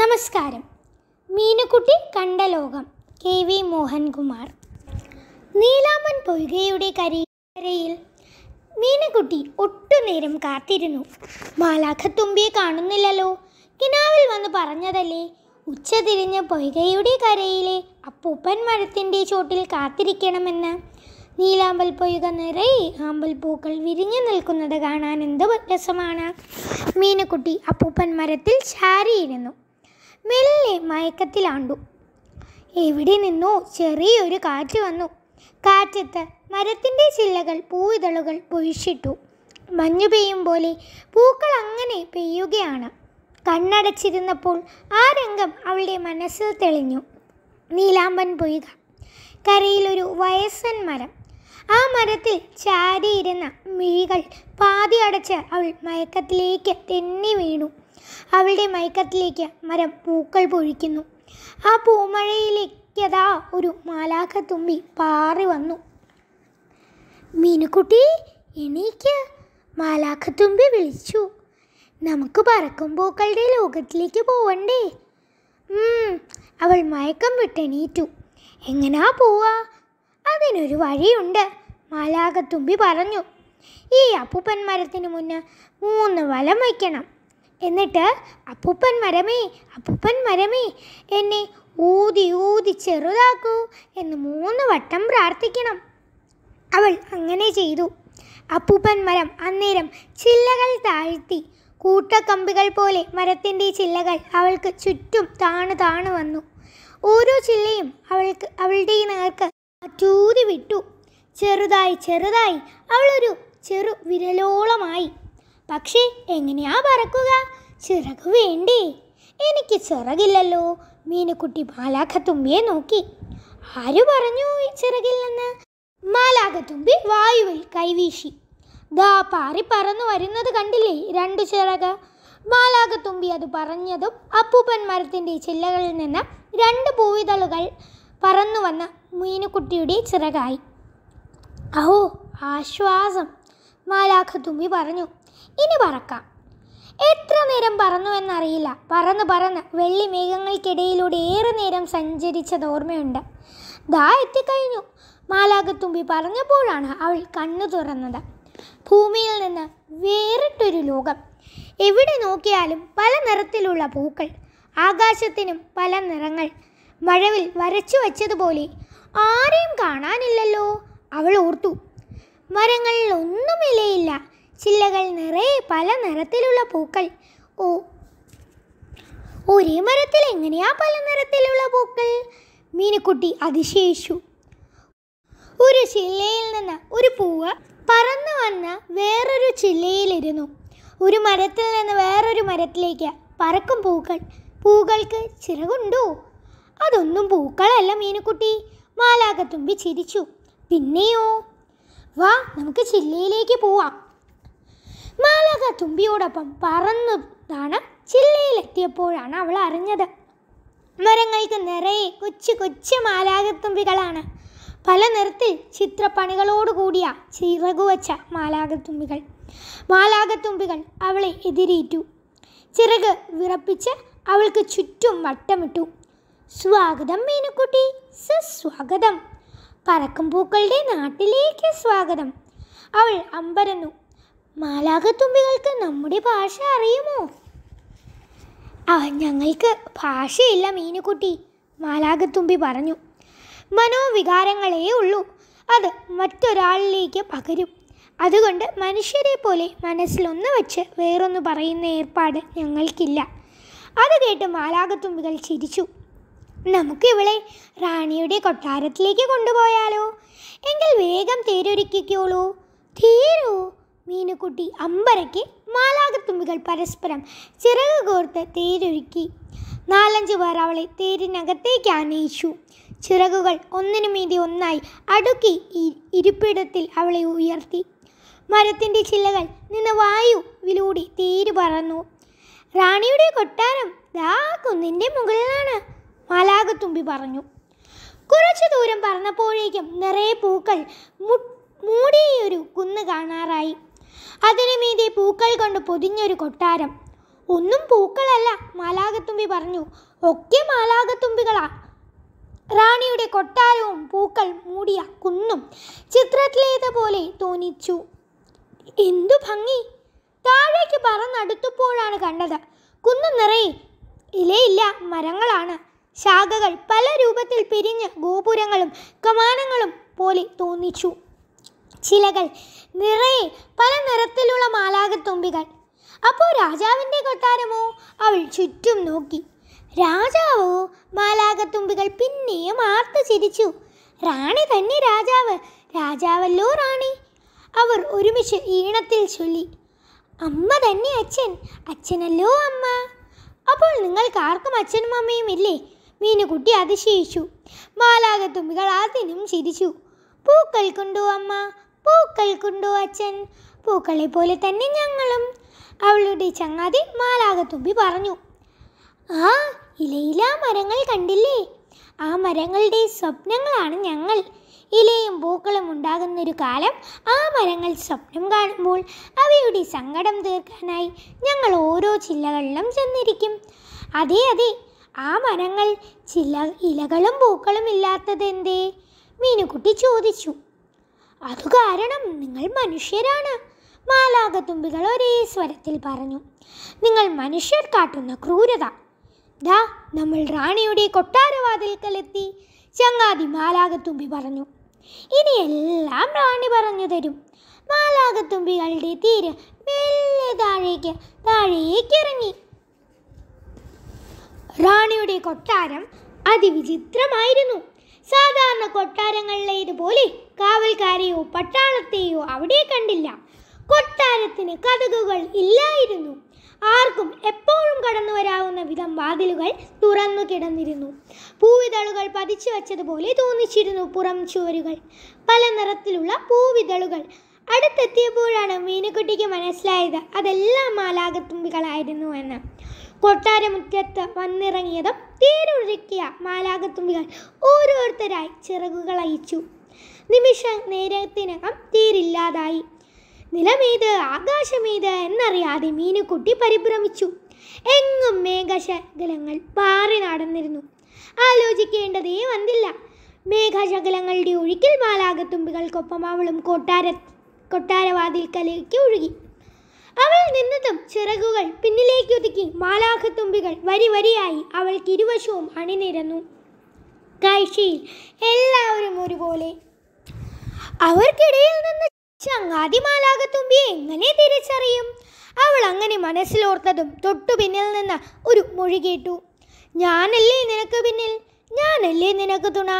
നമസ്കാരം മീനുകുട്ടി കണ്ട ലോകം കെ വി മോഹൻകുമാർ നീലാമൻ പൊയ്കയുടെ കരയിൽ മീനുകുട്ടി ഒട്ടുനേരം കാത്തിരുന്നു മാലാഖത്തുമ്പിയെ കാണുന്നില്ലല്ലോ കിനാവിൽ വന്ന് പറഞ്ഞതല്ലേ തിരിഞ്ഞ പൊയ്കയുടെ കരയിലെ അപ്പൂപ്പൻ മരത്തിൻ്റെ ചോട്ടിൽ കാത്തിരിക്കണമെന്ന് നീലാമ്പൽ പൊയ്ക നിറയെ ആമ്പൽ പൂക്കൾ വിരിഞ്ഞു നിൽക്കുന്നത് കാണാൻ എന്ത് രസമാണ് മീനക്കുട്ടി അപ്പൂപ്പൻ മരത്തിൽ ചാരിയിരുന്നു മെല്ലെ മയക്കത്തിലാണ്ടു എവിടെ നിന്നോ ചെറിയൊരു കാറ്റ് വന്നു കാറ്റത്ത് മരത്തിൻ്റെ ചില്ലകൾ പൂവിതളുകൾ പൊഴിച്ചിട്ടു മഞ്ഞു പെയ്യും പോലെ പൂക്കൾ അങ്ങനെ പെയ്യുകയാണ് കണ്ണടച്ചിരുന്നപ്പോൾ ആ രംഗം അവളുടെ മനസ്സിൽ തെളിഞ്ഞു നീലാമ്പൻ പൊയ്ക കരയിലൊരു വയസ്സൻ മരം ആ മരത്തിൽ ചാരിയിരുന്ന മിഴികൾ പാതി അടച്ച് അവൾ മയക്കത്തിലേക്ക് തെന്നി വീണു അവളുടെ മയക്കത്തിലേക്ക് മരം പൂക്കൾ പൊഴിക്കുന്നു ആ പൂമഴയിലേക്കതാ ഒരു മാലാഖ തുമ്പി പാറി വന്നു മീനുക്കുട്ടി എണീക്ക് തുമ്പി വിളിച്ചു നമുക്ക് പറക്കും പൂക്കളുടെ ലോകത്തിലേക്ക് പോവണ്ടേ അവൾ മയക്കം വിട്ടെണീറ്റു എങ്ങനാ പോവാ അതിനൊരു വഴിയുണ്ട് മാലാഖത്തുമ്പി പറഞ്ഞു ഈ അപ്പൂപ്പൻ മരത്തിന് മുന്നേ മൂന്ന് വലം വയ്ക്കണം എന്നിട്ട് അപ്പൂപ്പൻ മരമേ അപ്പൂപ്പൻ മരമേ എന്നെ ഊതി ഊതി ചെറുതാക്കൂ എന്ന് മൂന്ന് വട്ടം പ്രാർത്ഥിക്കണം അവൾ അങ്ങനെ ചെയ്തു അപ്പൂപ്പൻ മരം അന്നേരം ചില്ലകൾ താഴ്ത്തി കൂട്ടക്കമ്പികൾ പോലെ മരത്തിൻ്റെ ചില്ലകൾ അവൾക്ക് ചുറ്റും താണു താണു വന്നു ഓരോ ചില്ലയും അവൾക്ക് അവളുടെ നേർക്ക് ചൂതി വിട്ടു ചെറുതായി ചെറുതായി അവളൊരു ചെറു വിരലോളമായി പക്ഷേ എങ്ങനെയാ പറക്കുക ചിറക് വേണ്ടേ എനിക്ക് ചിറകില്ലല്ലോ മീനുക്കുട്ടി മാലാഖത്തുമ്പിയെ നോക്കി ആര് പറഞ്ഞു ഈ ചിറകില്ലെന്ന് മാലാഖത്തുമ്പി വായുവിൽ കൈവീശി ദാ പാറി പറന്നു വരുന്നത് കണ്ടില്ലേ രണ്ട് ചിറക് തുമ്പി അത് പറഞ്ഞതും അപ്പൂപ്പൻ മരത്തിൻ്റെ ചില്ലകളിൽ നിന്ന് രണ്ട് പൂവിതളുകൾ പറന്നു വന്ന മീനുകുട്ടിയുടെ ചിറകായി അഹോ ആശ്വാസം മാലാഖത്തുമ്പി പറഞ്ഞു ഇനി പറക്കാം എത്ര നേരം പറന്നു എന്നറിയില്ല പറന്ന് പറന്ന് വെള്ളി മേഘങ്ങൾക്കിടയിലൂടെ ഏറെ നേരം സഞ്ചരിച്ചത് ഓർമ്മയുണ്ട് ദാ എത്തിക്കഴിഞ്ഞു മാലാകത്തുമ്പി പറഞ്ഞപ്പോഴാണ് അവൾ കണ്ണു തുറന്നത് ഭൂമിയിൽ നിന്ന് വേറിട്ടൊരു ലോകം എവിടെ നോക്കിയാലും പല നിറത്തിലുള്ള പൂക്കൾ ആകാശത്തിനും പല നിറങ്ങൾ മഴവിൽ വരച്ചു വച്ചതുപോലെ ആരെയും കാണാനില്ലല്ലോ അവൾ ഓർത്തു മരങ്ങളിൽ ഒന്നും ഇലയില്ല ചില്ലകൾ നിറയെ പല നിറത്തിലുള്ള പൂക്കൾ ഓ ഒരേ മരത്തിൽ എങ്ങനെയാ പല നിറത്തിലുള്ള പൂക്കൾ മീനക്കുട്ടി അതിശയിച്ചു ഒരു ചില്ലയിൽ നിന്ന് ഒരു പൂവ് പറന്നു വന്ന് വേറൊരു ചില്ലയിലിരുന്നു ഒരു മരത്തിൽ നിന്ന് വേറൊരു മരത്തിലേക്ക് പറക്കും പൂക്കൾ പൂക്കൾക്ക് ചിറകുണ്ടോ അതൊന്നും പൂക്കളല്ല മീനക്കുട്ടി മാലാകത്തുമ്പി ചിരിച്ചു പിന്നെയോ വാ നമുക്ക് ചില്ലയിലേക്ക് പോവാം മാലക തുമ്പിയോടൊപ്പം പറന്നതാണ് ചില്ലയിലെത്തിയപ്പോഴാണ് അവൾ അറിഞ്ഞത് മരങ്ങൾക്ക് നിറയെ കൊച്ചു കൊച്ചു മാലാകത്തുമ്പികളാണ് പല നിറത്തിൽ ചിത്രപ്പണികളോടുകൂടിയ ചിറകുവച്ച മാലാകത്തുമ്പികൾ മാലാകത്തുമ്പികൾ അവളെ എതിരേറ്റു ചിറക് വിറപ്പിച്ച് അവൾക്ക് ചുറ്റും വട്ടമിട്ടു സ്വാഗതം മീനുക്കുട്ടി സുസ്വാഗതം പറക്കും പൂക്കളുടെ നാട്ടിലേക്ക് സ്വാഗതം അവൾ അമ്പരന്നു മാലാകത്തുമ്പികൾക്ക് നമ്മുടെ ഭാഷ അറിയുമോ ആ ഞങ്ങൾക്ക് ഭാഷയില്ല മീനുകുട്ടി മാലാകത്തുമ്പി പറഞ്ഞു മനോവികാരങ്ങളേ ഉള്ളൂ അത് മറ്റൊരാളിലേക്ക് പകരും അതുകൊണ്ട് മനുഷ്യരെ പോലെ മനസ്സിലൊന്ന് വെച്ച് വേറൊന്ന് പറയുന്ന ഏർപ്പാട് ഞങ്ങൾക്കില്ല അത് കേട്ട് മാലാകത്തുമ്പികൾ ചിരിച്ചു നമുക്ക് ഇവളെ റാണിയുടെ കൊട്ടാരത്തിലേക്ക് കൊണ്ടുപോയാലോ എങ്കിൽ വേഗം തേരൊരുക്കിക്കോളൂ തീരൂ മീനുകുട്ടി അമ്പരയ്ക്ക് മാലാകത്തുമ്പികൾ പരസ്പരം ചിറക് കോർത്ത് തേരൊരുക്കി നാലഞ്ച് പേർ അവളെ തേരിനകത്തേക്ക് ആനയിച്ചു ചിറകുകൾ ഒന്നിനു മീതി ഒന്നായി അടുക്കി ഇരിപ്പിടത്തിൽ അവളെ ഉയർത്തി മരത്തിൻ്റെ ചില്ലകൾ നിന്ന് വായുവിലൂടെ തേര് പറന്നു റാണിയുടെ കൊട്ടാരം ദാ കുന്നിൻ്റെ മുകളിലാണ് മാലാകത്തുമ്പി പറഞ്ഞു കുറച്ചു ദൂരം പറഞ്ഞപ്പോഴേക്കും നിറയെ പൂക്കൾ മൂടിയൊരു കുന്ന് കാണാറായി അതിനു മീതെ പൂക്കൾ കൊണ്ട് പൊതിഞ്ഞൊരു കൊട്ടാരം ഒന്നും പൂക്കളല്ല മാലാകത്തുമ്പി പറഞ്ഞു ഒക്കെ മാലാകത്തുമ്പികളാ റാണിയുടെ കൊട്ടാരവും പൂക്കൾ മൂടിയ കുന്നും ചിത്രത്തിലേതുപോലെ തോന്നിച്ചു എന്തു ഭംഗി താഴേക്ക് പറന്നടുത്തപ്പോഴാണ് കണ്ടത് കുന്നു നിറയെ ഇലയില്ല മരങ്ങളാണ് ശാഖകൾ പല രൂപത്തിൽ പിരിഞ്ഞ് ഗോപുരങ്ങളും കമാനങ്ങളും പോലെ തോന്നിച്ചു ചിലകൾ നിറയെ പല നിറത്തിലുള്ള മാലാകത്തുമ്പികൾ അപ്പോൾ രാജാവിൻ്റെ കൊട്ടാരമോ അവൾ ചുറ്റും നോക്കി രാജാവോ മാലാകത്തുമ്പികൾ പിന്നെയും ആർത്തു ചിരിച്ചു റാണി തന്നെ രാജാവ് രാജാവല്ലോ റാണി അവർ ഒരുമിച്ച് ഈണത്തിൽ ചൊല്ലി അമ്മ തന്നെ അച്ഛൻ അച്ഛനല്ലോ അമ്മ അപ്പോൾ നിങ്ങൾക്ക് ആർക്കും അച്ഛനും അമ്മയും ഇല്ലേ മീനുകുട്ടി അതിശയിച്ചു മാലാകത്തുമ്പികൾ അതിനും ചിരിച്ചു പൂക്കൾ അമ്മ കൊണ്ടു അച്ഛൻ പൂക്കളെ പോലെ തന്നെ ഞങ്ങളും അവളുടെ ചങ്ങാതി മാലാകത്തുമ്പി പറഞ്ഞു ആ ഇലയിലാ മരങ്ങൾ കണ്ടില്ലേ ആ മരങ്ങളുടെ സ്വപ്നങ്ങളാണ് ഞങ്ങൾ ഇലയും പൂക്കളും ഉണ്ടാകുന്നൊരു കാലം ആ മരങ്ങൾ സ്വപ്നം കാണുമ്പോൾ അവയുടെ സങ്കടം തീർക്കാനായി ഞങ്ങൾ ഓരോ ചില്ലകളിലും ചെന്നിരിക്കും അതെ അതെ ആ മരങ്ങൾ ചില ഇലകളും പൂക്കളും ഇല്ലാത്തതെന്തേ മീനുകുട്ടി ചോദിച്ചു കാരണം നിങ്ങൾ മനുഷ്യരാണ് മാലാകത്തുമ്പികൾ ഒരേ സ്വരത്തിൽ പറഞ്ഞു നിങ്ങൾ മനുഷ്യർ കാട്ടുന്ന ക്രൂരത ദാ നമ്മൾ റാണിയുടെ കൊട്ടാരവാതിൽക്കലെത്തി ചങ്ങാതി മാലാകത്തുമ്പി പറഞ്ഞു ഇനി എല്ലാം റാണി പറഞ്ഞു തരും മാലാകത്തുമ്പികളുടെ തീര് മെല്ലെ താഴേക്ക് താഴേക്ക് ഇറങ്ങി റാണിയുടെ കൊട്ടാരം അതിവിചിത്രമായിരുന്നു സാധാരണ കൊട്ടാരങ്ങളിലേതുപോലെ കാവൽക്കാരെയോ പട്ടാളത്തെയോ അവിടെ കണ്ടില്ല കൊട്ടാരത്തിന് കഥകുകൾ ഇല്ലായിരുന്നു ആർക്കും എപ്പോഴും കടന്നു വരാവുന്ന വിധം വാതിലുകൾ തുറന്നു കിടന്നിരുന്നു പൂവിതളുകൾ പതിച്ചു വച്ചതുപോലെ തോന്നിച്ചിരുന്നു പുറം ചുവരുകൾ പല നിറത്തിലുള്ള പൂവിതളുകൾ അടുത്തെത്തിയപ്പോഴാണ് മീനുക്കുട്ടിക്ക് മനസ്സിലായത് അതെല്ലാം മാലാകത്തുമ്പികളായിരുന്നു എന്ന് കൊട്ടാരമുറ്റത്ത് വന്നിറങ്ങിയതും തേരൊഴുക്കിയ മാലാകത്തുമ്പികൾ ഓരോരുത്തരായി ചിറകുകളയിച്ചു നിമിഷ നേരത്തിനകം തീരില്ലാതായി നിലമേത് ആകാശമേത് എന്നറിയാതെ മീനുകുട്ടി പരിഭ്രമിച്ചു എങ്ങും മേഘശകലങ്ങൾ പാറി നടന്നിരുന്നു ആലോചിക്കേണ്ടതേ വന്നില്ല മേഘശകലങ്ങളുടെ ഒഴുക്കിൽ മാലാകത്തുമ്പികൾക്കൊപ്പം അവളും കൊട്ടാര കൊട്ടാരവാതിൽക്കലേക്ക് ഒഴുകി അവൾ നിന്നതും ചിറകുകൾ പിന്നിലേക്ക് ഒതുക്കി മാലാഖത്തുമ്പികൾ വരി വരിയായി അവൾക്ക് ഇരുവശവും അണിനിരന്നു കാഴ്ചയിൽ എല്ലാവരും ഒരുപോലെ അവർക്കിടയിൽ നിന്ന് ചങ്ങാതിമാലാകത്തുമ്പി എങ്ങനെ തിരിച്ചറിയും അവൾ അങ്ങനെ മനസ്സിലോർത്തതും തൊട്ടു പിന്നിൽ നിന്ന് ഒരു മൊഴി കേട്ടു ഞാനല്ലേ നിനക്ക് പിന്നിൽ ഞാനല്ലേ നിനക്ക് തുണ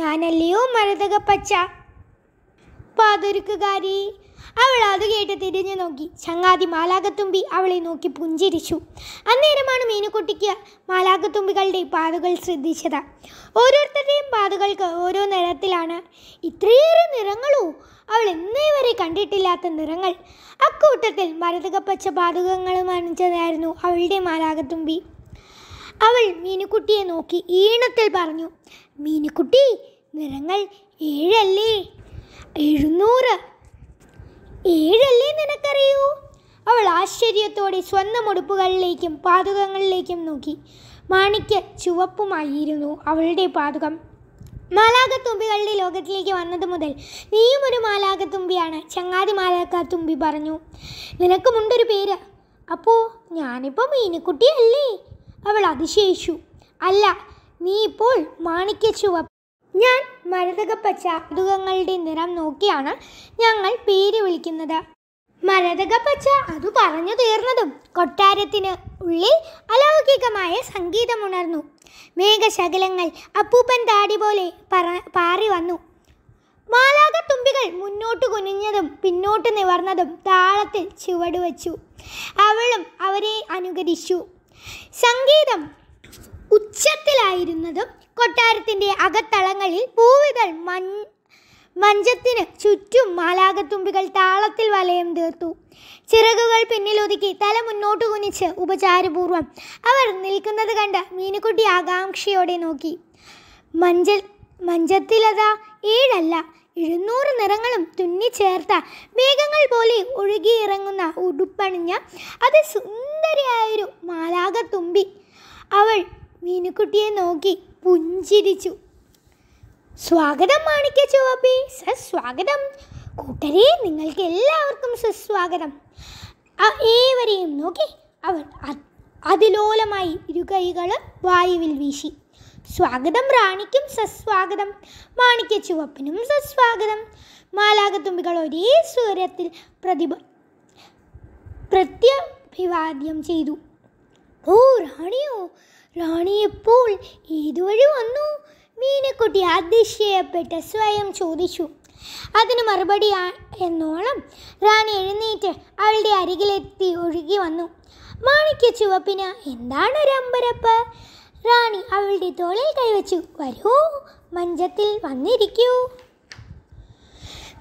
ഞാനല്ലയോ മരതക പച്ച പാതൊരുക്കുകാരി അവൾ അത് കേട്ട് തിരിഞ്ഞു നോക്കി ചങ്ങാതി മാലാകത്തുമ്പി അവളെ നോക്കി പുഞ്ചിരിച്ചു അന്നേരമാണ് മീനുകുട്ടിക്ക് മാലാകത്തുമ്പികളുടെ പാതകൾ ശ്രദ്ധിച്ചത് ഓരോരുത്തരുടെയും പാതകൾക്ക് ഓരോ നിറത്തിലാണ് ഇത്രയേറെ നിറങ്ങളോ അവൾ എന്നേ വരെ കണ്ടിട്ടില്ലാത്ത നിറങ്ങൾ അക്കൂട്ടത്തിൽ മരതകപ്പച്ച പാതകങ്ങളും അണിഞ്ഞതായിരുന്നു അവളുടെ മാലാകത്തുമ്പി അവൾ മീനുക്കുട്ടിയെ നോക്കി ഈണത്തിൽ പറഞ്ഞു മീനുക്കുട്ടി നിറങ്ങൾ ഏഴല്ലേ എഴുന്നൂറ് ഏഴല്ലേ നിനക്കറിയൂ അവൾ ആശ്ചര്യത്തോടെ സ്വന്തം ഉടുപ്പുകളിലേക്കും പാതുകങ്ങളിലേക്കും നോക്കി മാണിക്ക് ചുവപ്പുമായിരുന്നു അവളുടെ പാതുകം മാലാകത്തുമ്പികളുടെ ലോകത്തിലേക്ക് വന്നത് മുതൽ നീയും ഒരു മാലാകത്തുമ്പിയാണ് ചങ്ങാതി മാലാകത്തുമ്പി പറഞ്ഞു നിനക്കുമുണ്ടൊരു പേര് അപ്പോൾ ഞാനിപ്പോൾ മീനക്കുട്ടിയല്ലേ അവൾ അതിശയിച്ചു അല്ല നീ ഇപ്പോൾ മാണിക്ക ചുവപ്പ് ഞാൻ മരതകപ്പച്ച മൃഗങ്ങളുടെ നിറം നോക്കിയാണ് ഞങ്ങൾ പേര് വിളിക്കുന്നത് മരതകപ്പച്ച അതു പറഞ്ഞു തീർന്നതും കൊട്ടാരത്തിന് ഉള്ളിൽ അലൗകികമായ സംഗീതമുണർന്നു മേഘശകലങ്ങൾ അപ്പൂപ്പൻ താടി പോലെ പാറി വന്നു മാലാകത്തുമ്പികൾ മുന്നോട്ട് കുനിഞ്ഞതും പിന്നോട്ട് നിവർന്നതും താളത്തിൽ ചുവടുവച്ചു അവളും അവരെ അനുകരിച്ചു സംഗീതം ഉച്ചത്തിലായിരുന്നതും കൊട്ടാരത്തിൻ്റെ അകത്തളങ്ങളിൽ പൂവിതൾ മഞ്ഞ മഞ്ചത്തിന് ചുറ്റും മാലാകത്തുമ്പികൾ താളത്തിൽ വലയം തീർത്തു ചിറകുകൾ പിന്നിലൊതുക്കി തല മുന്നോട്ട് കുനിച്ച് ഉപചാരപൂർവം അവർ നിൽക്കുന്നത് കണ്ട് മീനുകുട്ടി ആകാംക്ഷയോടെ നോക്കി മഞ്ച മഞ്ചത്തിലതാ ഏഴല്ല എഴുന്നൂറ് നിറങ്ങളും തുന്നിച്ചേർത്ത മേഘങ്ങൾ പോലെ ഒഴുകിയിറങ്ങുന്ന ഉടുപ്പണിഞ്ഞ അത് സുന്ദരിയായൊരു മാലാകത്തുമ്പി അവൾ മീനുക്കുട്ടിയെ നോക്കി പുഞ്ചിരിച്ചു സ്വാഗതം മാണിക്യ ചുവപ്പേ സസ്വാഗതം കൂട്ടരെ നിങ്ങൾക്ക് എല്ലാവർക്കും സുസ്വാഗതം ഏവരെയും നോക്കി അവൾ അതിലോലമായി ഇരുകൈകൾ വായുവിൽ വീശി സ്വാഗതം റാണിക്കും സസ്വാഗതം മാണിക്യ ചുവപ്പിനും സസ്വാഗതം മാലാകത്തുമ്പികൾ ഒരേ സ്വരത്തിൽ പ്രതിഭ പ്രത്യഭിവാദ്യം ചെയ്തു ഓ റാണിയോ റാണി എപ്പോൾ ഏതുവഴി വന്നു മീനക്കുട്ടി അതിശയപ്പെട്ട് സ്വയം ചോദിച്ചു അതിന് മറുപടി എന്നോളം റാണി എഴുന്നേറ്റ് അവളുടെ അരികിലെത്തി ഒഴുകി വന്നു മാണിക്യ ചുവപ്പിന് എന്താണ് ഒരു അമ്പരപ്പ് റാണി അവളുടെ തോളിൽ കൈവച്ചു വരൂ മഞ്ചത്തിൽ വന്നിരിക്കൂ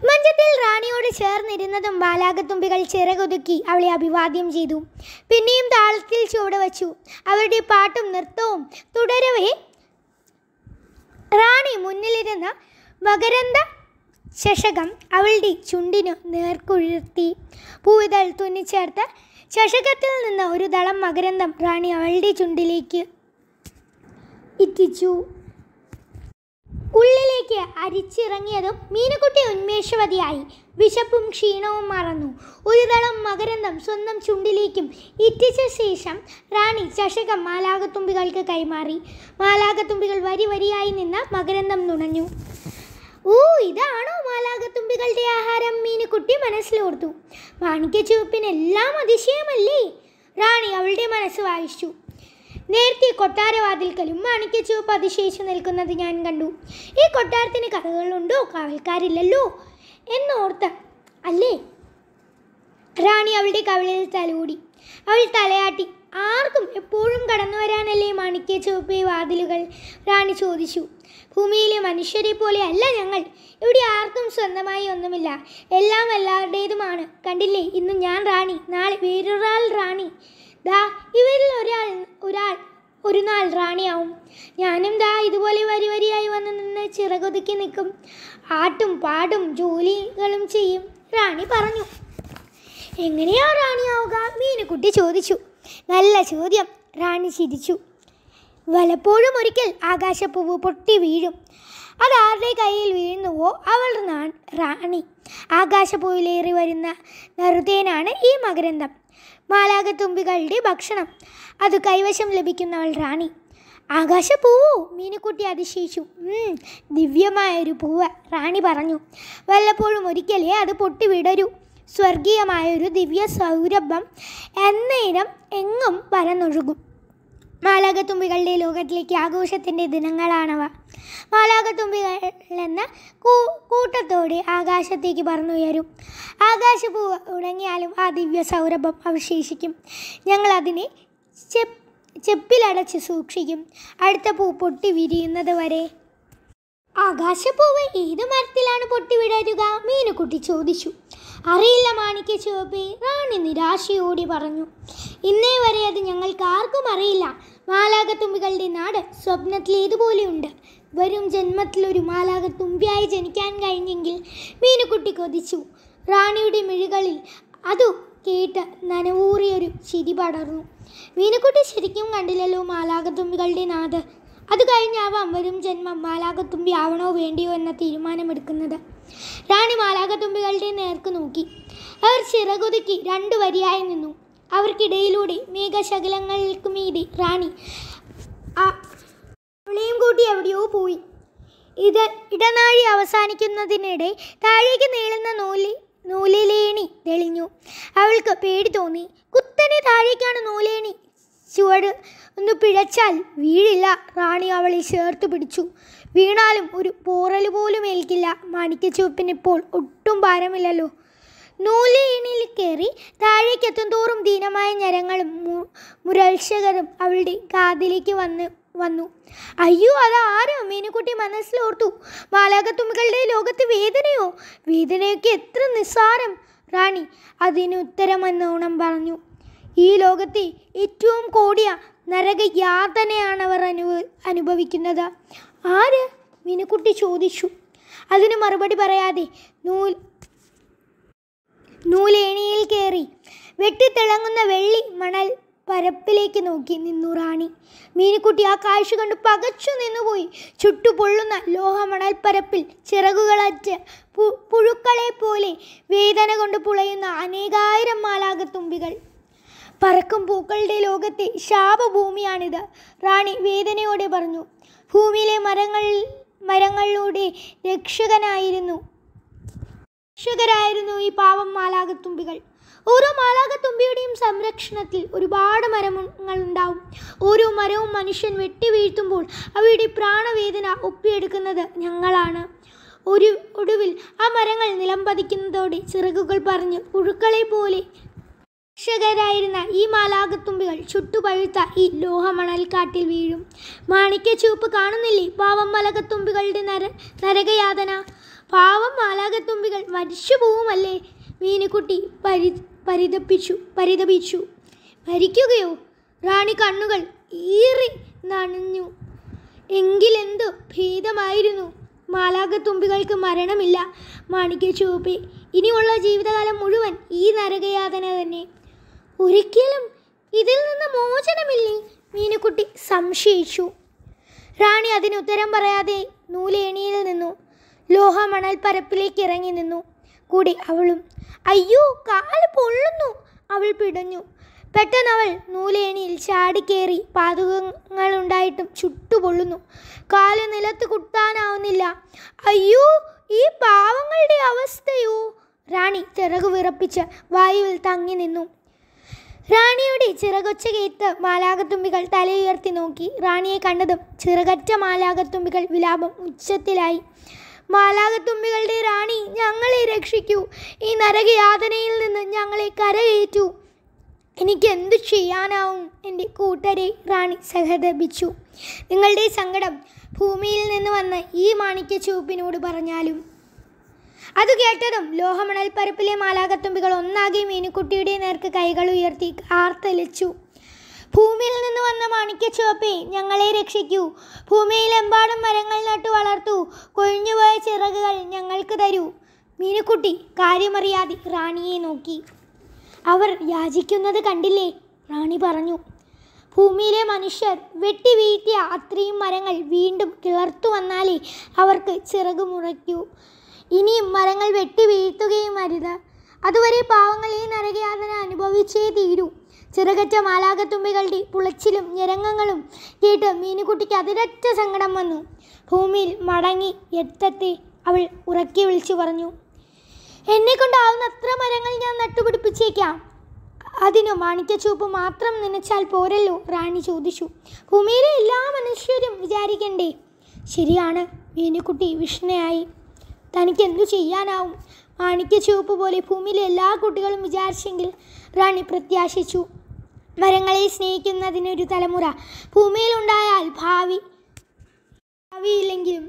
മഞ്ചത്തിൽ റാണിയോട് ചേർന്നിരുന്നതും ബാലാകത്തുമ്പികൾ ചിറകുതുക്കി അവളെ അഭിവാദ്യം ചെയ്തു പിന്നെയും താളത്തിൽ ചുവട് വച്ചു അവരുടെ പാട്ടും നൃത്തവും തുടരവേ റാണി മുന്നിലിരുന്ന മകരന്ത ചഷകം അവളുടെ ചുണ്ടിനു നേർക്കുഴുത്തി പൂവിതൾ തുന്നിച്ചേർത്ത് ചഷകത്തിൽ നിന്ന് ഒരു ദളം മകരന്തം റാണി അവളുടെ ചുണ്ടിലേക്ക് എത്തിച്ചു ഉള്ളിലേക്ക് അരിച്ചിറങ്ങിയതും മീനക്കുട്ടി ഉന്മേഷവതിയായി വിശപ്പും ക്ഷീണവും മറന്നു ഒരു തളം മകരന്തം സ്വന്തം ചുണ്ടിലേക്കും ഇറ്റിച്ച ശേഷം റാണി ചഷകം മാലാകത്തുമ്പികൾക്ക് കൈമാറി മാലാകത്തുമ്പികൾ വരി വരിയായി നിന്ന് മകരന്തം നുണഞ്ഞു ഓ ഇതാണോ മാലാകത്തുമ്പികളുടെ ആഹാരം മീനക്കുട്ടി മനസ്സിലോർത്തു മാണിക്യ ചുവപ്പിനെല്ലാം അതിശയമല്ലേ റാണി അവളുടെ മനസ്സ് വായിച്ചു നേരത്തെ കൊട്ടാരവാതിൽക്കലും മാണിക്യച്ചുവപ്പ് അതിശയിച്ചു നിൽക്കുന്നത് ഞാൻ കണ്ടു ഈ കൊട്ടാരത്തിന് കഥകളുണ്ടോ കാവൽക്കാരില്ലല്ലോ എന്നോർത്ത് അല്ലേ റാണി അവളുടെ കവിളിൽ തലോടി അവൾ തലയാട്ടി ആർക്കും എപ്പോഴും കടന്നു വരാനല്ലേ മാണിക്യ ചുവപ്പ് വാതിലുകൾ റാണി ചോദിച്ചു ഭൂമിയിലെ മനുഷ്യരെ പോലെ അല്ല ഞങ്ങൾ ഇവിടെ ആർക്കും സ്വന്തമായി ഒന്നുമില്ല എല്ലാം എല്ലാവരുടേതുമാണ് കണ്ടില്ലേ ഇന്ന് ഞാൻ റാണി നാളെ വേറൊരാൾ റാണി ദാ ഇവരിൽ ഒരാൾ ഒരാൾ ഒരു നാൾ റാണിയാവും ഞാനും ദാ ഇതുപോലെ വരി വരിയായി വന്ന് നിന്ന് ചിറകൊതുക്കി നിൽക്കും ആട്ടും പാടും ജോലികളും ചെയ്യും റാണി പറഞ്ഞു എങ്ങനെയാ റാണിയാവുക മീനുകുട്ടി ചോദിച്ചു നല്ല ചോദ്യം റാണി ചിരിച്ചു വലപ്പോഴും ഒരിക്കൽ ആകാശപ്പൂവ് പൊട്ടി വീഴും അത് ആരുടെ കയ്യിൽ വീഴുന്നുവോ അവൾ റാണി ആകാശപ്പൂവിലേറി വരുന്ന നറുതേനാണ് ഈ മകരന്തം മാലാകത്തുമ്പികളുടെ ഭക്ഷണം അത് കൈവശം ലഭിക്കുന്നവൾ റാണി ആകാശ ആകാശപ്പൂവോ മീനുക്കുട്ടി അതിശയിച്ചു ദിവ്യമായൊരു പൂവ് റാണി പറഞ്ഞു വല്ലപ്പോഴും ഒരിക്കലേ അത് പൊട്ടി വിടരൂ സ്വർഗീയമായൊരു ദിവ്യ സൗരഭം എന്ന എങ്ങും പരന്നൊഴുകും മാലാകത്തുമ്പികളുടെ ലോകത്തിലേക്ക് ആഘോഷത്തിൻ്റെ ദിനങ്ങളാണവ മാലാകത്തുമ്പികൾ എന്ന കൂട്ടത്തോടെ ആകാശത്തേക്ക് പറന്നുയരും ആകാശപൂ ഉണങ്ങിയാലും ആ ദിവ്യ സൗരഭം അവശേഷിക്കും ഞങ്ങൾ അതിനെ ചെപ്പിലടച്ച് സൂക്ഷിക്കും അടുത്ത പൂ പൊട്ടി വിരിയുന്നത് വരെ ആകാശപ്പൂവ് ഏത് മരത്തിലാണ് പൊട്ടി വിടരുക മീനുകുട്ടി ചോദിച്ചു അറിയില്ല മാണിക്യ ചുവപ്പി റാണി നിരാശയോടി പറഞ്ഞു ഇന്നേ വരെ അത് ഞങ്ങൾക്ക് ആർക്കും അറിയില്ല മാലാകത്തുമ്പികളുടെ നാട് സ്വപ്നത്തിൽ ഇതുപോലെയുണ്ട് വരും ജന്മത്തിലൊരു മാലാകത്തുമ്പിയായി ജനിക്കാൻ കഴിഞ്ഞെങ്കിൽ മീനുകുട്ടി കൊതിച്ചു റാണിയുടെ മിഴികളിൽ അതു കേട്ട് നനവൂറിയൊരു ചിരി പടർന്നു മീനുകുട്ടി ശരിക്കും കണ്ടില്ലല്ലോ മാലാകത്തുമ്പികളുടെ നാട് അത് കഴിഞ്ഞാവാം വരും ജന്മം മാലാകത്തുമ്പി ആവണോ വേണ്ടിയോ എന്ന തീരുമാനമെടുക്കുന്നത് റാണി മാലാകത്തുമ്പികളുടെ നേർക്ക് നോക്കി അവർ ചിറകുതുക്കി രണ്ടു വരിയായി നിന്നു അവർക്കിടയിലൂടെ മേഘശകലങ്ങൾക്ക് മീതി റാണി അവളെയും കൂട്ടി എവിടെയോ പോയി ഇത് ഇടനാഴി അവസാനിക്കുന്നതിനിടെ താഴേക്ക് നീളുന്ന നൂലി നൂലിലേണി തെളിഞ്ഞു അവൾക്ക് പേടി തോന്നി കുത്തനെ താഴേക്കാണ് നൂലേണി ചുവട് ഒന്ന് പിഴച്ചാൽ വീഴില്ല റാണി അവളെ ചേർത്ത് പിടിച്ചു വീണാലും ഒരു പോറൽ പോലും ഏൽക്കില്ല മാണിക്യച്ചുവപ്പിനിപ്പോൾ ഒട്ടും ഭാരമില്ലല്ലോ നൂല് ഇണിയിൽ കയറി താഴേക്കെത്തും തോറും ദീനമായ ഞരങ്ങളും മുരൾശകരും അവളുടെ കാതിലേക്ക് വന്ന് വന്നു അയ്യോ ആരോ മീനുകുട്ടി മനസ്സിലോർത്തു മാലാകത്തുമ്പികളുടെ ലോകത്ത് വേദനയോ വേദനയൊക്കെ എത്ര നിസ്സാരം റാണി അതിനുത്തരമെന്നോണം പറഞ്ഞു ഈ ലോകത്തെ ഏറ്റവും കോടിയ നരകയാതനയാണ് അവർ അനുഭവിക്കുന്നത് ആര് മീനക്കുട്ടി ചോദിച്ചു അതിന് മറുപടി പറയാതെ നൂൽ നൂലേണിയിൽ കയറി വെട്ടിത്തിളങ്ങുന്ന വെള്ളി മണൽ പരപ്പിലേക്ക് നോക്കി നിന്നു റാണി മീനുക്കുട്ടി ആ കാഴ്ച കണ്ട് പകച്ചു നിന്നുപോയി ചുട്ടുപൊള്ളുന്ന ലോഹമണൽ പരപ്പിൽ ചിറകുകളറ്റ് പു പുഴുക്കളെ പോലെ വേദന കൊണ്ട് പുളയുന്ന അനേകായിരം മാലാകത്തുമ്പികൾ പറക്കും പൂക്കളുടെ ലോകത്തെ ശാപഭൂമിയാണിത് റാണി വേദനയോടെ പറഞ്ഞു ഭൂമിയിലെ മരങ്ങൾ മരങ്ങളിലൂടെ രക്ഷകനായിരുന്നു രക്ഷകരായിരുന്നു ഈ പാവം മാലാകത്തുമ്പികൾ ഓരോ മാലാകത്തുമ്പിയുടെയും സംരക്ഷണത്തിൽ ഒരുപാട് മരങ്ങൾ ഉണ്ടാവും ഓരോ മരവും മനുഷ്യൻ വെട്ടി വീഴ്ത്തുമ്പോൾ അവയുടെ പ്രാണവേദന ഒപ്പിയെടുക്കുന്നത് ഞങ്ങളാണ് ഒരു ഒടുവിൽ ആ മരങ്ങൾ നിലം പതിക്കുന്നതോടെ ചിറകുകൾ പറഞ്ഞ് പുഴുക്കളെ പോലെ രക്ഷകരായിരുന്ന ഈ മാലാകത്തുമ്പികൾ ചുട്ടുപഴുത്ത ഈ ലോഹമണൽക്കാട്ടിൽ വീഴും മാണിക്യച്ചൂപ്പ് കാണുന്നില്ലേ പാവം മലകത്തുമ്പികളുടെ നര നരകയാതന പാവം മാലാകത്തുമ്പികൾ മരിച്ചു പോവുമല്ലേ മീനുകുട്ടി പരി പരിതപ്പിച്ചു പരിതപിച്ചു മരിക്കുകയോ റാണി കണ്ണുകൾ ഈറി നനഞ്ഞു എങ്കിലെന്തു ഭീതമായിരുന്നു മാലാകത്തുമ്പികൾക്ക് മരണമില്ല മാണിക്യച്ചൂപ്പി ഇനിയുള്ള ജീവിതകാലം മുഴുവൻ ഈ നരകയാതന തന്നെ ഒരിക്കലും ഇതിൽ നിന്ന് മോചനമില്ലേ മീനുക്കുട്ടി സംശയിച്ചു റാണി അതിന് ഉത്തരം പറയാതെ നൂലേണിയിൽ നിന്നു ലോഹമണൽ പരപ്പിലേക്ക് ഇറങ്ങി നിന്നു കൂടി അവളും അയ്യോ കാല് പൊള്ളുന്നു അവൾ പിടഞ്ഞു പെട്ടെന്ന് അവൾ നൂലേണിയിൽ ചാടിക്കേറി പാതകങ്ങളുണ്ടായിട്ടും ചുട്ടുപൊള്ളുന്നു കാല് നിലത്ത് കുട്ടാനാവുന്നില്ല അയ്യോ ഈ പാവങ്ങളുടെ അവസ്ഥയോ റാണി ചിറക് വിറപ്പിച്ച് വായുവിൽ തങ്ങി നിന്നു റാണിയുടെ ചിറകൊച്ച കേത്ത് മാലാകത്തുമ്പികൾ തലയുയർത്തി നോക്കി റാണിയെ കണ്ടതും ചിറകറ്റ മാലാകത്തുമ്പികൾ വിലാപം ഉച്ചത്തിലായി മാലാകത്തുമ്പികളുടെ റാണി ഞങ്ങളെ രക്ഷിക്കൂ ഈ നരകയാതനയിൽ നിന്ന് ഞങ്ങളെ കരകയറ്റു എനിക്ക് എന്തു ചെയ്യാനാവും എൻ്റെ കൂട്ടരെ റാണി സഹതപിച്ചു നിങ്ങളുടെ സങ്കടം ഭൂമിയിൽ നിന്ന് വന്ന ഈ മാണിക്യ ചുവപ്പിനോട് പറഞ്ഞാലും അത് കേട്ടതും ലോഹമണൽ പരപ്പിലെ മാലാകത്തുമ്പികൾ ഒന്നാകെ മീനുക്കുട്ടിയുടെ നേർക്ക് കൈകൾ ഉയർത്തി ആർത്തലിച്ചു ഭൂമിയിൽ നിന്ന് വന്ന മാണിക്ക ചുവപ്പേ ഞങ്ങളെ രക്ഷിക്കൂ ഭൂമിയിലെമ്പാടും മരങ്ങൾ നട്ടു വളർത്തു കൊഴിഞ്ഞുപോയ ചിറകുകൾ ഞങ്ങൾക്ക് തരൂ മീനുക്കുട്ടി കാര്യമറിയാതെ റാണിയെ നോക്കി അവർ യാചിക്കുന്നത് കണ്ടില്ലേ റാണി പറഞ്ഞു ഭൂമിയിലെ മനുഷ്യർ വെട്ടി വീഴ്ത്തിയ അത്രയും മരങ്ങൾ വീണ്ടും കിളർത്തു വന്നാലേ അവർക്ക് ചിറക് മുറയ്ക്കൂ ഇനിയും മരങ്ങൾ വെട്ടി വീഴ്ത്തുകയും അരുത് അതുവരെ പാവങ്ങളെ ഈ നരകയാതന അനുഭവിച്ചേ തീരൂ ചെറുകറ്റ മാലാകത്തുമ്പികളുടെ പുളച്ചിലും ഞരങ്ങങ്ങളും കേട്ട് മീനുകുട്ടിക്ക് അതിരറ്റ സങ്കടം വന്നു ഭൂമിയിൽ മടങ്ങി എത്തത്തെ അവൾ ഉറക്കി വിളിച്ചു പറഞ്ഞു എന്നെ കൊണ്ടാവുന്ന അത്ര മരങ്ങൾ ഞാൻ നട്ടുപിടിപ്പിച്ചേക്കാം അതിനു മാണിക്യച്ചൂപ്പ് മാത്രം നനച്ചാൽ പോരല്ലോ റാണി ചോദിച്ചു ഭൂമിയിലെ എല്ലാ മനുഷ്യരും വിചാരിക്കണ്ടേ ശരിയാണ് മീനുക്കുട്ടി വിഷ്ണയായി തനിക്ക് എന്തു ചെയ്യാനാവും മാണിക്യച്ചുവപ്പ് പോലെ ഭൂമിയിലെ എല്ലാ കുട്ടികളും വിചാരിച്ചെങ്കിൽ റാണി പ്രത്യാശിച്ചു മരങ്ങളെ സ്നേഹിക്കുന്നതിനൊരു തലമുറ ഭൂമിയിലുണ്ടായാൽ ഭാവി ഭാവിയില്ലെങ്കിലും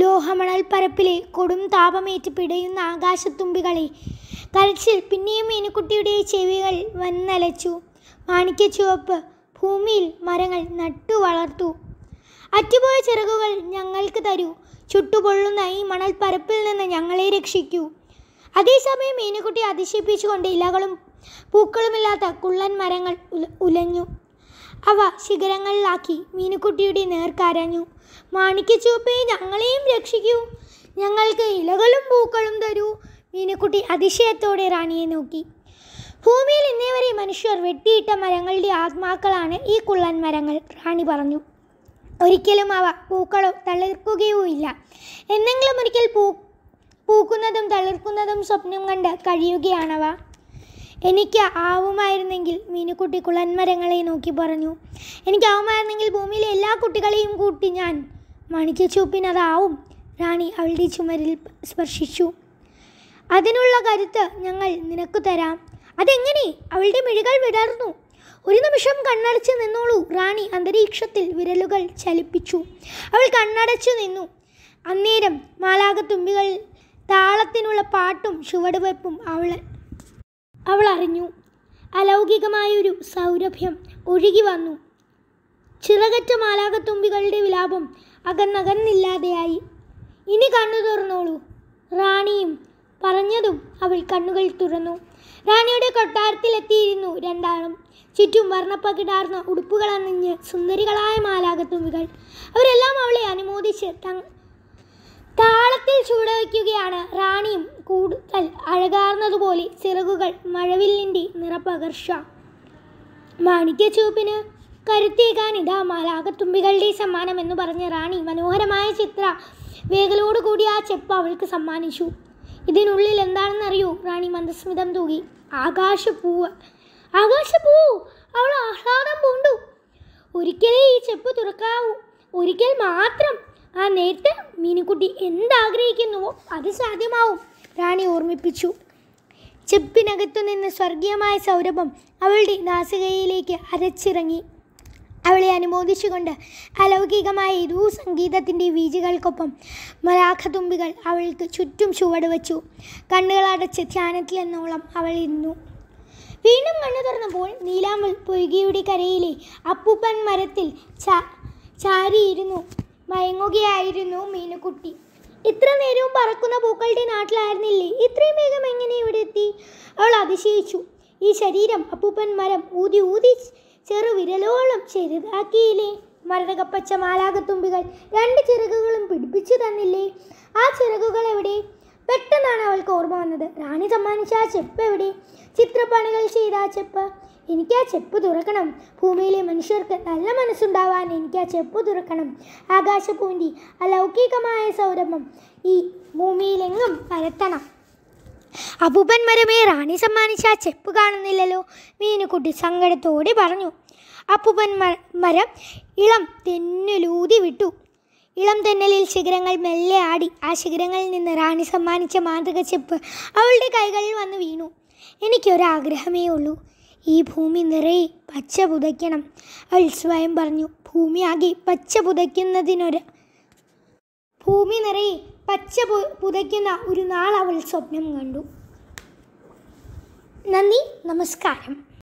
ലോഹമണൽ പരപ്പിലെ കൊടും താപമേറ്റ് പിടയുന്ന ആകാശത്തുമ്പികളെ കരച്ചിൽ പിന്നെയും മീനുക്കുട്ടിയുടെ ചെവികൾ വന്നലച്ചു ചുവപ്പ് ഭൂമിയിൽ മരങ്ങൾ നട്ടു വളർത്തു അറ്റുപോയ ചിറകുകൾ ഞങ്ങൾക്ക് തരൂ ചുട്ടുപൊള്ളുന്ന ഈ മണൽപ്പരപ്പിൽ നിന്ന് ഞങ്ങളെ രക്ഷിക്കൂ അതേസമയം മീനുകുട്ടി അതിശയിപ്പിച്ചുകൊണ്ട് ഇലകളും പൂക്കളുമില്ലാത്ത കുള്ളൻ മരങ്ങൾ ഉലഞ്ഞു അവ ശിഖരങ്ങളിലാക്കി മീനുക്കുട്ടിയുടെ നേർക്കരഞ്ഞു മാണിക്യച്ചൂപ്പയെ ഞങ്ങളെയും രക്ഷിക്കൂ ഞങ്ങൾക്ക് ഇലകളും പൂക്കളും തരൂ മീനുക്കുട്ടി അതിശയത്തോടെ റാണിയെ നോക്കി ഭൂമിയിൽ ഇന്നേ മനുഷ്യർ വെട്ടിയിട്ട മരങ്ങളുടെ ആത്മാക്കളാണ് ഈ കുള്ളൻ മരങ്ങൾ റാണി പറഞ്ഞു ഒരിക്കലും അവ പൂക്കളോ തളിർക്കുകയുമില്ല എന്നെങ്കിലും ഒരിക്കൽ പൂ പൂക്കുന്നതും തളിർക്കുന്നതും സ്വപ്നം കണ്ട് കഴിയുകയാണവ എനിക്ക് ആവുമായിരുന്നെങ്കിൽ മീനുക്കുട്ടി കുളന്മരങ്ങളെ നോക്കി പറഞ്ഞു എനിക്ക് ആവുമായിരുന്നെങ്കിൽ ഭൂമിയിലെ എല്ലാ കുട്ടികളെയും കൂട്ടി ഞാൻ മണിക്കച്ചൂപ്പിനതാവും റാണി അവളുടെ ചുമരിൽ സ്പർശിച്ചു അതിനുള്ള കരുത്ത് ഞങ്ങൾ നിനക്ക് തരാം അതെങ്ങനെ അവളുടെ മിഴികൾ വിടർന്നു ഒരു നിമിഷം കണ്ണടച്ച് നിന്നോളൂ റാണി അന്തരീക്ഷത്തിൽ വിരലുകൾ ചലിപ്പിച്ചു അവൾ കണ്ണടച്ചു നിന്നു അന്നേരം മാലാകത്തുമ്പികൾ താളത്തിനുള്ള പാട്ടും ചുവടുവെപ്പും അവൾ അവൾ അറിഞ്ഞു അലൗകികമായൊരു സൗരഭ്യം ഒഴുകി വന്നു ചിറകറ്റ മാലാകത്തുമ്പികളുടെ വിലാപം അകന്നകന്നില്ലാതെയായി ഇനി കണ്ണു തുറന്നോളൂ റാണിയും പറഞ്ഞതും അവൾ കണ്ണുകൾ തുറന്നു റാണിയുടെ കൊട്ടാരത്തിലെത്തിയിരുന്നു രണ്ടാളും ചുറ്റും വർണ്ണപ്പകിടാർന്ന ഉടുപ്പുകൾ അണിഞ്ഞ് സുന്ദരികളായ മാലാകത്തുമ്പികൾ അവരെല്ലാം അവളെ അനുമോദിച്ച് താളത്തിൽ ചൂടവയ്ക്കുകയാണ് റാണിയും കൂടുതൽ അഴകാർന്നതുപോലെ ചിറകുകൾ മഴവില്ലിൻ്റെ നിറപ്പകർഷ മാണിക്യച്ചൂപ്പിന് കരുത്തേകാൻ ഇതാ മാലാകത്തുമ്പികളുടെ സമ്മാനം എന്ന് പറഞ്ഞ റാണി മനോഹരമായ ചിത്ര വേഗലോടുകൂടി ആ ചെപ്പ് അവൾക്ക് സമ്മാനിച്ചു ഇതിനുള്ളിൽ എന്താണെന്നറിയൂ റാണി മന്ദസ്മിതം തൂകി ആകാശപ്പൂവ് ആകാശപ്പൂ അവൾ ആഹ്ലാദം പൂണ്ടു ഒരിക്കലേ ഈ ചെപ്പ് തുറക്കാവൂ ഒരിക്കൽ മാത്രം ആ നേരത്തെ മീനുക്കുട്ടി എന്താഗ്രഹിക്കുന്നുവോ അത് സാധ്യമാവും റാണി ഓർമ്മിപ്പിച്ചു ചെപ്പിനകത്തു നിന്ന് സ്വർഗീയമായ സൗരഭം അവളുടെ നാസികയിലേക്ക് അരച്ചിറങ്ങി അവളെ അനുമോദിച്ചുകൊണ്ട് അലൗകികമായ ഇരു സംഗീതത്തിൻ്റെ വീജികൾക്കൊപ്പം മരാഖതുമ്പികൾ അവൾക്ക് ചുറ്റും ചുവട് വച്ചു കണ്ണുകളടച്ച് ധ്യാനത്തിൽ എന്നോളം അവൾ ഇരുന്നു വീണ്ടും കണ്ണു തുറന്നപ്പോൾ നീലാമ്പൽ പൊയ്കയുടെ കരയിലെ അപ്പൂപ്പൻ മരത്തിൽ ചാ ചാരിയിരുന്നു മയങ്ങുകയായിരുന്നു മീനുക്കുട്ടി ഇത്ര നേരവും പറക്കുന്ന പൂക്കളുടെ നാട്ടിലായിരുന്നില്ലേ ഇത്രയും വേഗം എങ്ങനെ ഇവിടെ എത്തി അവൾ അതിശയിച്ചു ഈ ശരീരം അപ്പൂപ്പൻ മരം ഊതി ഊതി ചെറുവിരലോളം ചെറുതാക്കിയില്ലേ മരതകപ്പച്ച മാലാകത്തുമ്പികൾ രണ്ട് ചിറകുകളും പിടിപ്പിച്ചു തന്നില്ലേ ആ ചിറകുകൾ എവിടെ പെട്ടെന്നാണ് അവൾക്ക് ഓർമ്മ വന്നത് റാണി സമ്മാനിച്ച ആ ചെപ്പ് എവിടെ ചിത്രപ്പണികൾ ചെയ്ത ആ ചെപ്പ് എനിക്ക് ആ ചെപ്പ് തുറക്കണം ഭൂമിയിലെ മനുഷ്യർക്ക് നല്ല മനസ്സുണ്ടാവാൻ എനിക്ക് ആ ചെപ്പ് തുറക്കണം ആകാശപൂന്തി അലൗകികമായ സൗരഭം ഈ ഭൂമിയിലെങ്ങും പരത്തണം അപൂപ്പൻ മരമേ റാണി സമ്മാനിച്ച ആ ചെപ്പ് കാണുന്നില്ലല്ലോ മീനുകുട്ടി സങ്കടത്തോടെ പറഞ്ഞു അപ്പൂപ്പൻ മരം ഇളം തെന്നലൂതി വിട്ടു ഇളം തെന്നലിൽ ശിഖരങ്ങൾ മെല്ലെ ആടി ആ ശിഖരങ്ങളിൽ നിന്ന് റാണി സമ്മാനിച്ച മാന്ത്രിക ചെപ്പ് അവളുടെ കൈകളിൽ വന്ന് വീണു എനിക്കൊരാഗ്രഹമേ ഉള്ളൂ ഈ ഭൂമി നിറയെ പച്ച പുതയ്ക്കണം അവൾ സ്വയം പറഞ്ഞു ഭൂമിയാകെ പച്ച പുതയ്ക്കുന്നതിനൊരു ഭൂമി നിറയെ പച്ച പുതയ്ക്കുന്ന ഒരു നാൾ അവൾ സ്വപ്നം കണ്ടു നന്ദി നമസ്കാരം